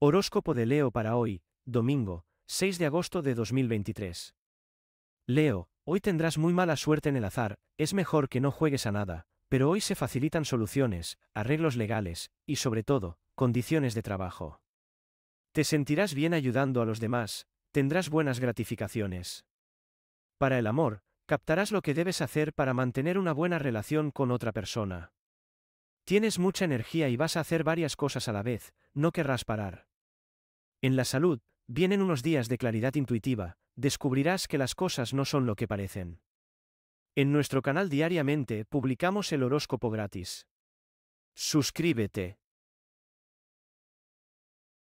Horóscopo de Leo para hoy, domingo, 6 de agosto de 2023. Leo, hoy tendrás muy mala suerte en el azar, es mejor que no juegues a nada, pero hoy se facilitan soluciones, arreglos legales, y sobre todo, condiciones de trabajo. Te sentirás bien ayudando a los demás, tendrás buenas gratificaciones. Para el amor, captarás lo que debes hacer para mantener una buena relación con otra persona. Tienes mucha energía y vas a hacer varias cosas a la vez, no querrás parar. En la salud, vienen unos días de claridad intuitiva, descubrirás que las cosas no son lo que parecen. En nuestro canal diariamente publicamos el horóscopo gratis. Suscríbete.